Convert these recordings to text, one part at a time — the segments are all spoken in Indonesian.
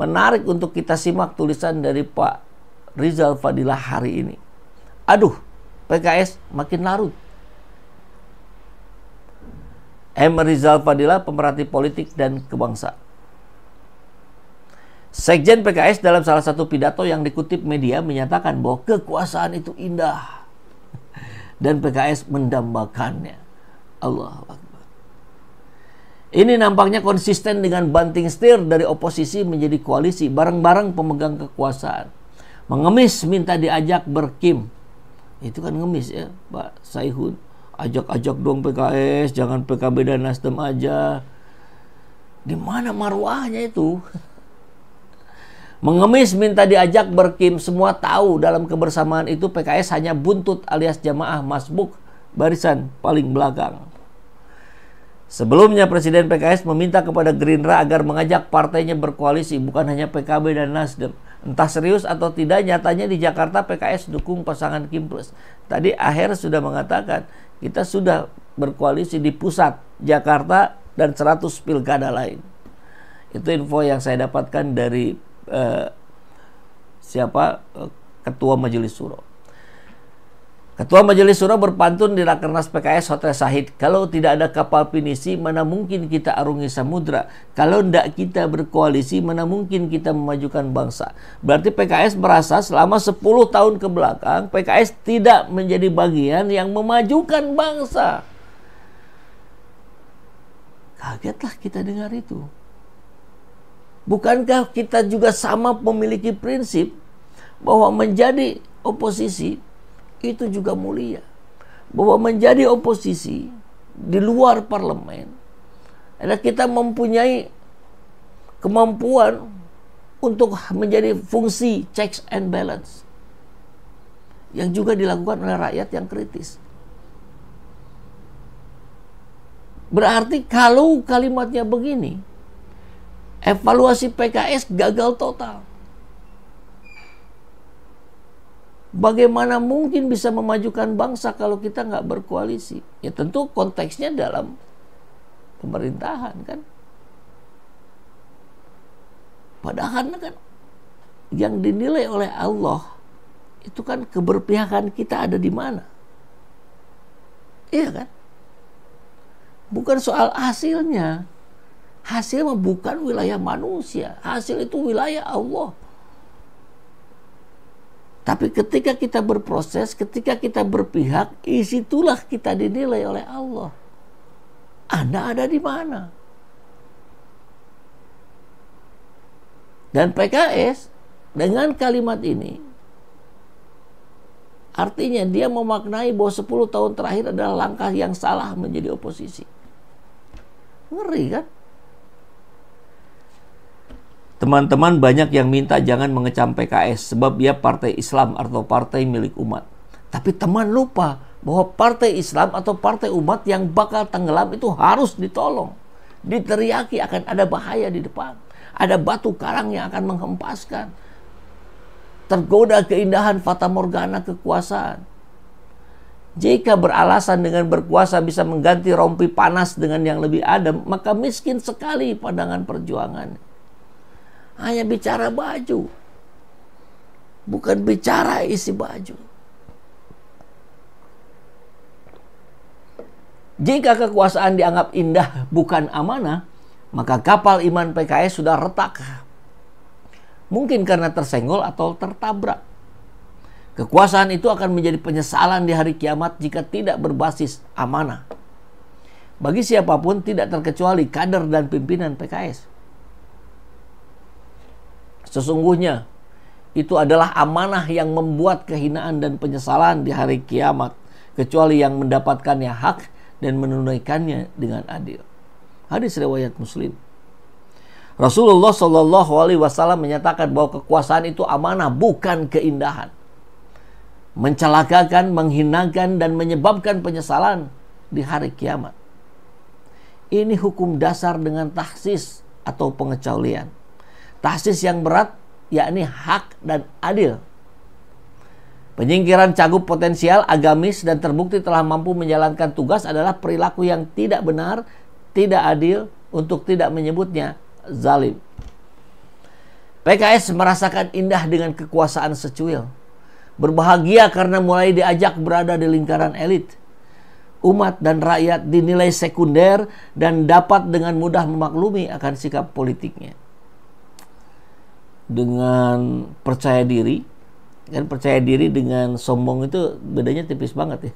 Menarik untuk kita simak tulisan dari Pak Rizal Fadilah hari ini. Aduh, PKS makin larut. M. Rizal Fadilah, pemerhati politik dan kebangsaan. Sekjen PKS dalam salah satu pidato yang dikutip media menyatakan bahwa kekuasaan itu indah dan PKS mendambakannya. Allah Akbar. Ini nampaknya konsisten dengan banting setir dari oposisi menjadi koalisi bareng-bareng pemegang kekuasaan. Mengemis minta diajak berkim. Itu kan ngemis ya Pak Saihun. Ajak-ajak dong PKS, jangan PKB dan Nasdem aja. Di mana maruahnya itu? Mengemis minta diajak berkim semua tahu dalam kebersamaan itu PKS hanya buntut alias jamaah masbuk barisan paling belakang. Sebelumnya Presiden PKS meminta kepada Gerindra agar mengajak partainya berkoalisi bukan hanya PKB dan Nasdem. Entah serius atau tidak nyatanya di Jakarta PKS dukung pasangan Kim Plus. Tadi akhir sudah mengatakan kita sudah berkoalisi di pusat Jakarta dan 100 pilkada lain. Itu info yang saya dapatkan dari eh, siapa eh, Ketua Majelis Suro. Ketua Majelis Suro berpantun di Rakernas PKS Hotel Sahid, kalau tidak ada kapal pinisi, mana mungkin kita arungi samudra? Kalau tidak kita berkoalisi, mana mungkin kita memajukan bangsa? Berarti PKS merasa selama 10 tahun ke belakang, PKS tidak menjadi bagian yang memajukan bangsa. Kagetlah kita dengar itu. Bukankah kita juga sama memiliki prinsip bahwa menjadi oposisi itu juga mulia. Bahwa menjadi oposisi di luar parlemen adalah kita mempunyai kemampuan untuk menjadi fungsi checks and balance yang juga dilakukan oleh rakyat yang kritis. Berarti kalau kalimatnya begini, evaluasi PKS gagal total. Bagaimana mungkin bisa memajukan bangsa kalau kita nggak berkoalisi? Ya tentu konteksnya dalam pemerintahan kan. Padahal kan yang dinilai oleh Allah itu kan keberpihakan kita ada di mana. Iya kan? Bukan soal hasilnya. Hasilnya bukan wilayah manusia. Hasil itu wilayah Allah. Tapi ketika kita berproses, ketika kita berpihak, isitulah kita dinilai oleh Allah. Anda ada di mana? Dan PKS dengan kalimat ini artinya dia memaknai bahwa 10 tahun terakhir adalah langkah yang salah menjadi oposisi. Ngeri kan? Teman-teman banyak yang minta jangan mengecam PKS sebab dia partai Islam atau partai milik umat. Tapi teman lupa bahwa partai Islam atau partai umat yang bakal tenggelam itu harus ditolong. Diteriaki akan ada bahaya di depan. Ada batu karang yang akan menghempaskan. Tergoda keindahan fata morgana kekuasaan. Jika beralasan dengan berkuasa bisa mengganti rompi panas dengan yang lebih adem, maka miskin sekali pandangan perjuangan hanya bicara baju, bukan bicara isi baju. Jika kekuasaan dianggap indah bukan amanah, maka kapal iman PKS sudah retak. Mungkin karena tersenggol atau tertabrak. Kekuasaan itu akan menjadi penyesalan di hari kiamat jika tidak berbasis amanah. Bagi siapapun tidak terkecuali kader dan pimpinan PKS. Sesungguhnya itu adalah amanah yang membuat kehinaan dan penyesalan di hari kiamat, kecuali yang mendapatkannya hak dan menunaikannya dengan adil. Hadis riwayat Muslim. Rasulullah Shallallahu Alaihi Wasallam menyatakan bahwa kekuasaan itu amanah bukan keindahan. Mencelakakan, menghinakan, dan menyebabkan penyesalan di hari kiamat. Ini hukum dasar dengan taksis atau pengecualian tahsis yang berat yakni hak dan adil. Penyingkiran cagup potensial, agamis, dan terbukti telah mampu menjalankan tugas adalah perilaku yang tidak benar, tidak adil, untuk tidak menyebutnya zalim. PKS merasakan indah dengan kekuasaan secuil. Berbahagia karena mulai diajak berada di lingkaran elit. Umat dan rakyat dinilai sekunder dan dapat dengan mudah memaklumi akan sikap politiknya dengan percaya diri kan percaya diri dengan sombong itu bedanya tipis banget ya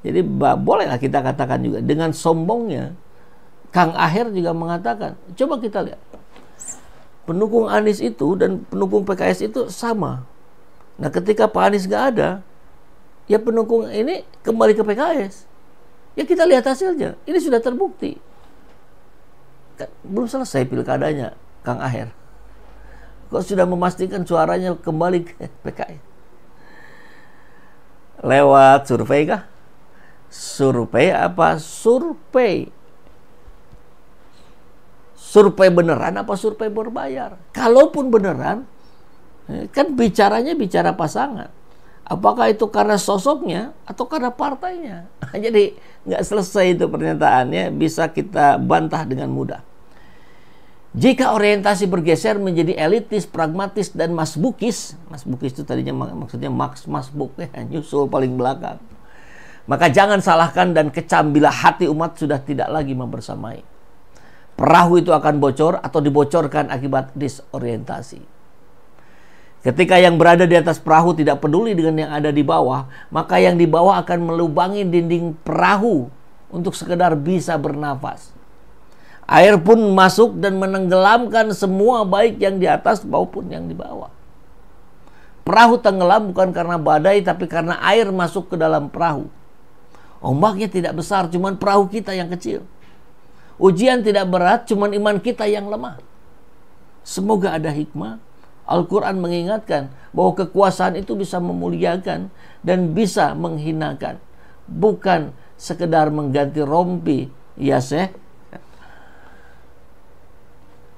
jadi bolehlah kita katakan juga dengan sombongnya Kang Aher juga mengatakan coba kita lihat pendukung Anies itu dan pendukung PKS itu sama nah ketika Pak Anies nggak ada ya pendukung ini kembali ke PKS ya kita lihat hasilnya ini sudah terbukti kan, belum selesai pilkadanya Kang Aher kok sudah memastikan suaranya kembali ke PKI? Lewat survei kah? Survei apa? Survei. Survei beneran apa survei berbayar? Kalaupun beneran, eh, kan bicaranya bicara pasangan. Apakah itu karena sosoknya atau karena partainya? Nah, jadi nggak selesai itu pernyataannya bisa kita bantah dengan mudah. Jika orientasi bergeser menjadi elitis, pragmatis, dan masbukis, masbukis itu tadinya maksudnya maks masbuk, ya, nyusul paling belakang. Maka jangan salahkan dan kecam bila hati umat sudah tidak lagi membersamai. Perahu itu akan bocor atau dibocorkan akibat disorientasi. Ketika yang berada di atas perahu tidak peduli dengan yang ada di bawah, maka yang di bawah akan melubangi dinding perahu untuk sekedar bisa bernafas. Air pun masuk dan menenggelamkan semua baik yang di atas maupun yang di bawah. Perahu tenggelam bukan karena badai tapi karena air masuk ke dalam perahu. Ombaknya tidak besar, cuman perahu kita yang kecil. Ujian tidak berat, cuman iman kita yang lemah. Semoga ada hikmah. Al-Quran mengingatkan bahwa kekuasaan itu bisa memuliakan dan bisa menghinakan. Bukan sekedar mengganti rompi, ya seh,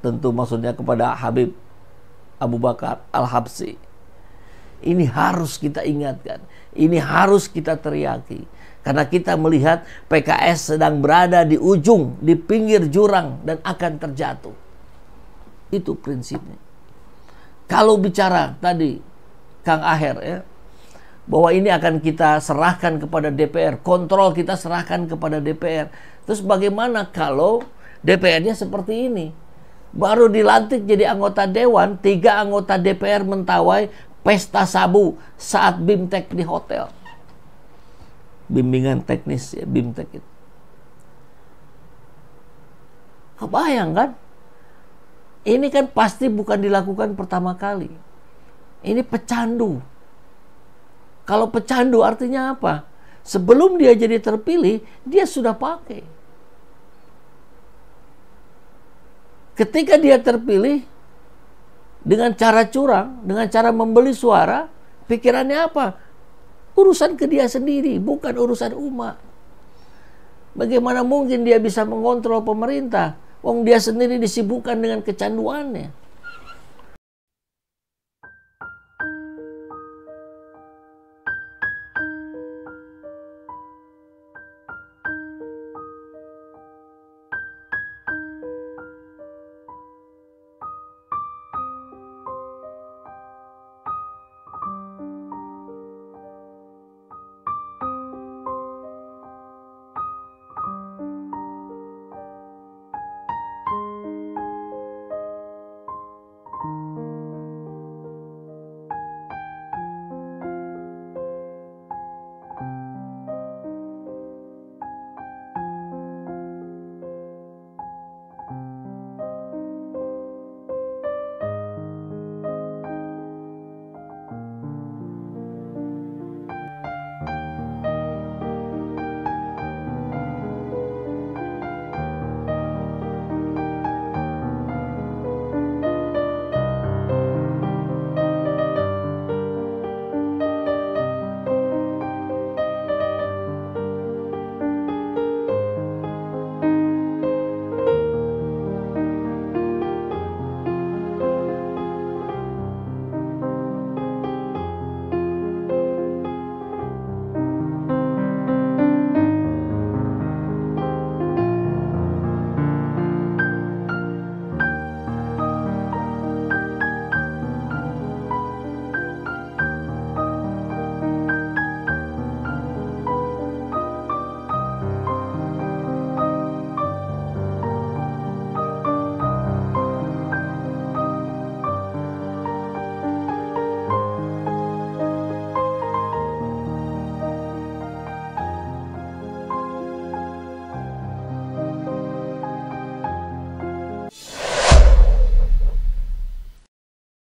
tentu maksudnya kepada Habib Abu Bakar Al-Habsi. Ini harus kita ingatkan, ini harus kita teriaki. Karena kita melihat PKS sedang berada di ujung, di pinggir jurang dan akan terjatuh. Itu prinsipnya. Kalau bicara tadi Kang Aher ya, bahwa ini akan kita serahkan kepada DPR, kontrol kita serahkan kepada DPR. Terus bagaimana kalau DPR-nya seperti ini? baru dilantik jadi anggota dewan, tiga anggota DPR mentawai pesta sabu saat BIMTEK di hotel. Bimbingan teknis ya, BIMTEK itu. apa ah, yang kan? Ini kan pasti bukan dilakukan pertama kali. Ini pecandu. Kalau pecandu artinya apa? Sebelum dia jadi terpilih, dia sudah pakai. Ketika dia terpilih dengan cara curang, dengan cara membeli suara, pikirannya apa? Urusan ke dia sendiri, bukan urusan umat. Bagaimana mungkin dia bisa mengontrol pemerintah? Wong dia sendiri disibukkan dengan kecanduannya.